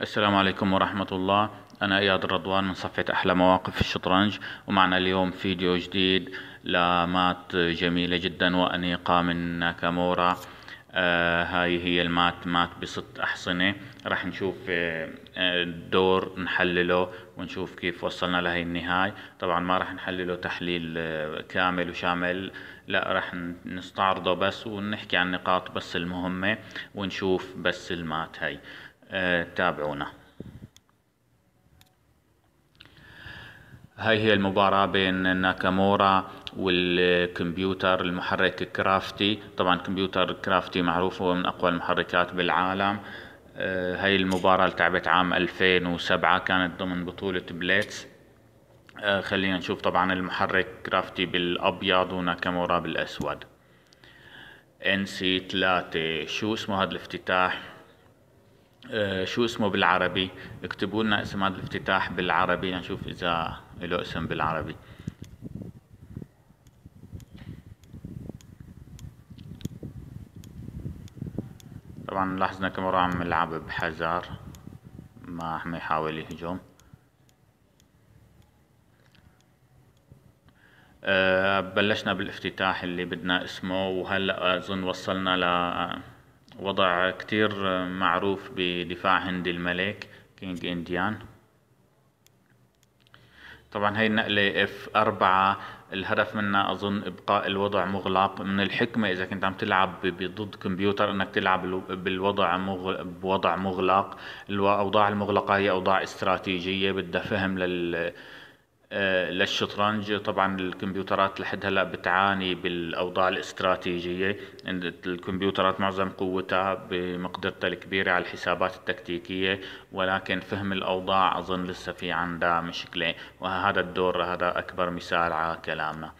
السلام عليكم ورحمة الله أنا إياد الرضوان من صفحة أحلى مواقف في الشطرنج ومعنا اليوم فيديو جديد لمات جميلة جدا وأنيقة من ناكامورا آه هاي هي المات مات بست أحصنة راح نشوف الدور آه، نحلله ونشوف كيف وصلنا لهي النهاية طبعا ما راح نحلله تحليل آه، كامل وشامل لا راح نستعرضه بس ونحكي عن نقاط بس المهمة ونشوف بس المات هاي تابعونا هاي هي المباراة بين ناكامورا والكمبيوتر المحرك كرافتي طبعا كمبيوتر كرافتي معروف هو من أقوى المحركات بالعالم آه، هاي المباراة اللي لعبت عام 2007 كانت ضمن بطولة بليتس آه، خلينا نشوف طبعا المحرك كرافتي بالأبيض وناكامورا بالأسود ان سي 3 شو اسمه هذا الافتتاح آه، شو اسمه بالعربي اكتبوا لنا اسم هذا الافتتاح بالعربي نشوف اذا له اسم بالعربي طبعا لاحظنا كاميرا عم يلعب بحذر ما عم يحاول يهجم أه بلشنا بالافتتاح اللي بدنا اسمه وهلا اظن وصلنا ل وضع كتير معروف بدفاع هندي الملك كينج انديان طبعا هي النقلة اف أربعة الهدف منها أظن إبقاء الوضع مغلق من الحكمة إذا كنت عم تلعب ضد كمبيوتر إنك تلعب بالوضع بوضع مغلق الأوضاع المغلقة هي أوضاع استراتيجية بدها فهم لل آه، للشطرنج طبعا الكمبيوترات لحد هلا بتعاني بالاوضاع الاستراتيجيه الكمبيوترات معظم قوتها بمقدرتها الكبيره على الحسابات التكتيكيه ولكن فهم الاوضاع اظن لسه في عندها مشكله وهذا الدور هذا اكبر مثال على كلامنا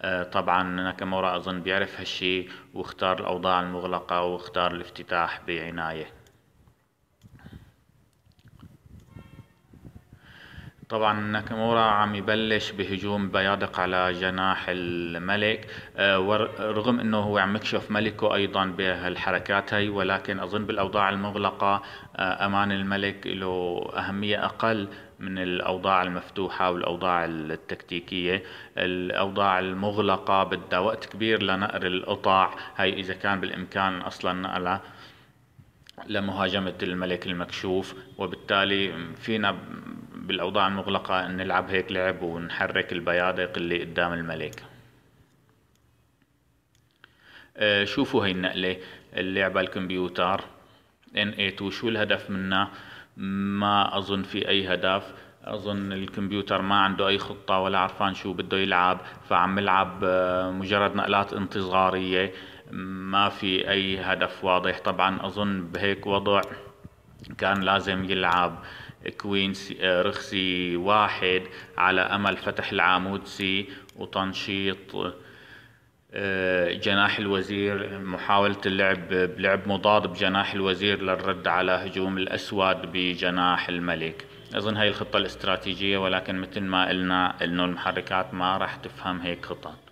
آه، طبعا ناكامورا اظن بيعرف هالشي واختار الاوضاع المغلقه واختار الافتتاح بعنايه طبعا ناكامورا عم يبلش بهجوم بيادق على جناح الملك آه، رغم انه هو عم يكشف ملكه ايضا بهالحركات هي ولكن اظن بالاوضاع المغلقه آه، امان الملك له اهميه اقل من الاوضاع المفتوحه والاوضاع التكتيكيه الاوضاع المغلقه بدها وقت كبير لنقر القطع هي اذا كان بالامكان اصلا نقلها لمهاجمة الملك المكشوف وبالتالي فينا بالاوضاع المغلقه نلعب هيك لعب ونحرك البيادق اللي قدام الملك أه، شوفوا هي النقله اللعبه الكمبيوتر NA2 إيه شو الهدف منها ما اظن في اي هدف اظن الكمبيوتر ما عنده اي خطه ولا عرفان شو بده يلعب فعم يلعب أه، مجرد نقلات انتظاريه ما في اي هدف واضح طبعا اظن بهيك وضع كان لازم يلعب كوين آه، رخ سي واحد على امل فتح العمود سي وتنشيط آه، جناح الوزير محاولة اللعب بلعب مضاد بجناح الوزير للرد على هجوم الأسود بجناح الملك أظن هاي الخطة الاستراتيجية ولكن مثل ما قلنا أنه المحركات ما راح تفهم هيك خطط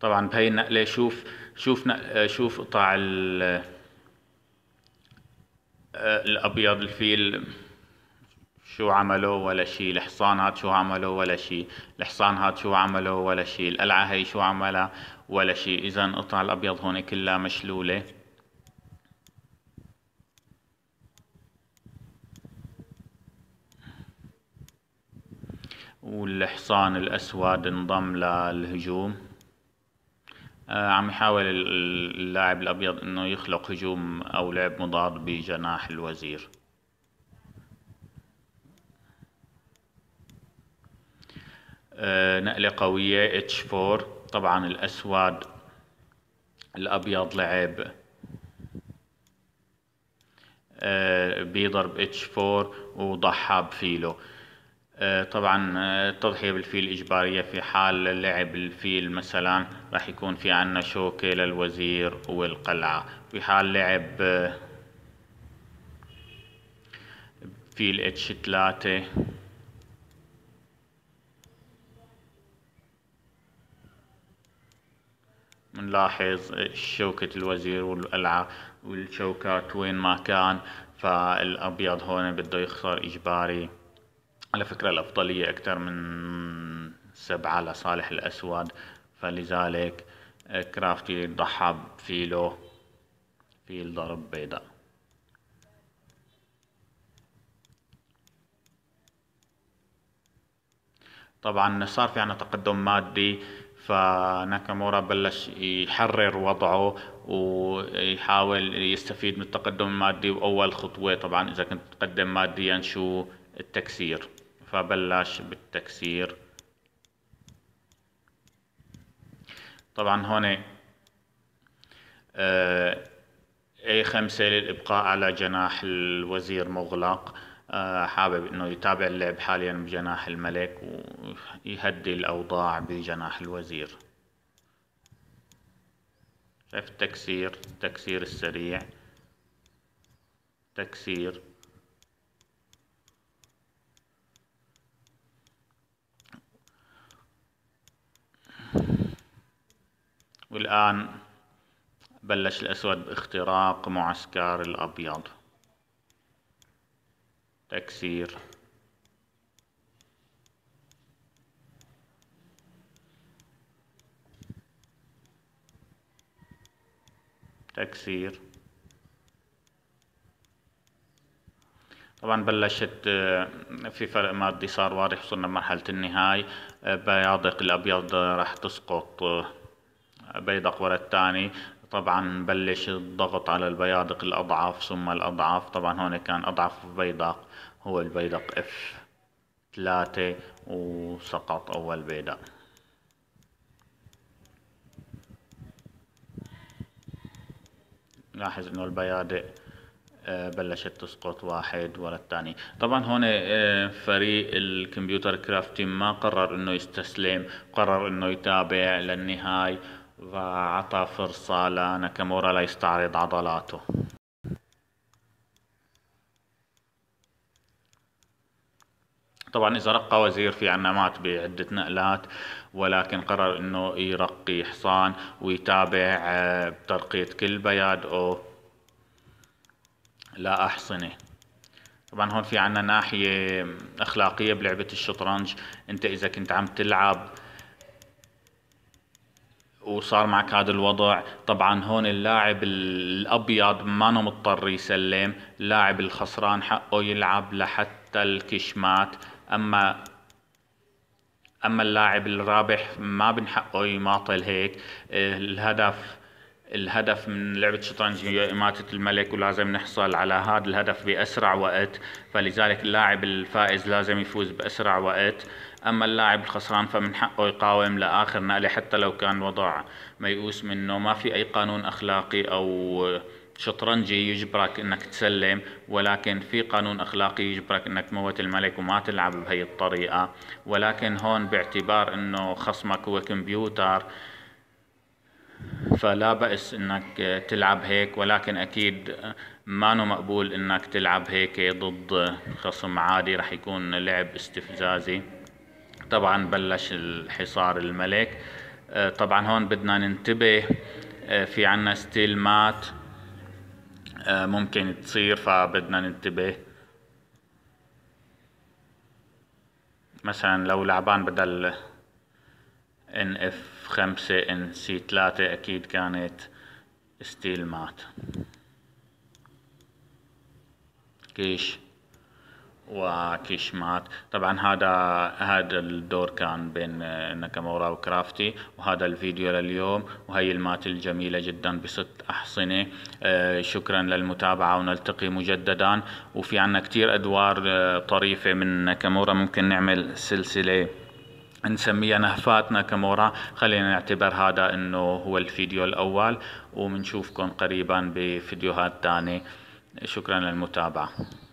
طبعا بهي النقله شوف شوف شوف قطع آه، الابيض الفيل شو عملوا ولا شيء الحصان هاد شو عملوا ولا شيء الحصان هاد شو عملوا ولا شيء القلعة هي شو عملها ولا شيء اذا قطع الابيض هون كلها مشلولة والحصان الاسود انضم للهجوم آه، عم يحاول اللاعب الابيض انه يخلق هجوم او لعب مضاد بجناح الوزير آه، نقلة قوية اتش 4 طبعا الاسود الابيض لعب بضرب اتش 4 وضحى بفيلو آه، طبعا التضحية آه، بالفيل إجبارية في حال لعب الفيل مثلا راح يكون في عنا شوكة للوزير والقلعة في حال لعب آه، فيل اتش 3 بنلاحظ شوكة الوزير والقلعة والشوكات وين ما كان فالأبيض هون بده يخسر إجباري على فكرة الأفضلية أكثر من سبعة لصالح الأسود فلذلك كرافتي ضحى بفيلو فيل ضرب بيضاء طبعا صار في عنا تقدم مادي فناكامورا بلش يحرر وضعه ويحاول يستفيد من التقدم المادي واول خطوه طبعا اذا كنت تقدم ماديا شو التكسير فبلش بالتكسير طبعا هون اي آه، خمسة للإبقاء على جناح الوزير مغلق آه، حابب انه يتابع اللعب حاليا بجناح الملك ويهدي الاوضاع بجناح الوزير شايف التكسير التكسير السريع تكسير الآن بلش الأسود باختراق معسكر الأبيض تكسير تكسير طبعا بلشت آه، في فرق مادي صار واضح وصلنا مرحلة النهاية آه، بياضق الأبيض آه، راح تسقط بيدق ورا الثاني طبعا بلش الضغط على البيادق الأضعف ثم الأضعف طبعا هون كان أضعف بيدق هو البيدق اف ثلاثة وسقط أول بيدق لاحظ انه البيادق آه، بلشت تسقط واحد ورا الثاني طبعا هون آه، فريق الكمبيوتر كرافتين ما قرر انه يستسلم قرر انه يتابع للنهاية وعطى فرصة لناكامورا ليستعرض عضلاته طبعا اذا رقى وزير في عنا مات بعدة نقلات ولكن قرر انه يرقي حصان ويتابع آه، بترقية كل لا احصنة طبعا هون في عنا ناحية اخلاقية بلعبة الشطرنج انت اذا كنت عم تلعب وصار معك هذا الوضع طبعا هون اللاعب الابيض ما مضطر يسلم اللاعب الخسران حقه يلعب لحتى الكشمات اما اما اللاعب الرابح ما بنحقه يماطل هيك آه، الهدف الهدف من لعبة الشطرنج هي إماتة الملك ولازم نحصل على هذا الهدف بأسرع وقت فلذلك اللاعب الفائز لازم يفوز بأسرع وقت أما اللاعب الخسران فمن حقه يقاوم لآخر نقلة حتى لو كان وضع ميؤوس منه ما في أي قانون أخلاقي أو شطرنجي يجبرك انك تسلم ولكن في قانون اخلاقي يجبرك انك تموت الملك وما تلعب بهي الطريقه ولكن هون باعتبار انه خصمك هو كمبيوتر فلا بأس انك تلعب هيك ولكن اكيد ما نو مقبول انك تلعب هيك ضد خصم عادي رح يكون لعب استفزازي طبعا بلش الحصار الملك آه، طبعا هون بدنا ننتبه آه، في عنا ستيل مات آه، ممكن تصير فبدنا ننتبه مثلا لو لعبان بدل ان اف خمسة ان سي ثلاثة اكيد كانت ستيل مات كيش وكيش مات طبعا هذا هذا الدور كان بين آه، ناكامورا وكرافتي وهذا الفيديو لليوم وهي المات الجميلة جدا بست أحصنة آه، شكرا للمتابعة ونلتقي مجددا وفي عنا كتير أدوار آه، طريفة من ناكامورا ممكن نعمل سلسلة نسميها نهفاتنا كمورا خلينا نعتبر هذا انه هو الفيديو الاول ومنشوفكم قريبا بفيديوهات تانية شكرا للمتابعة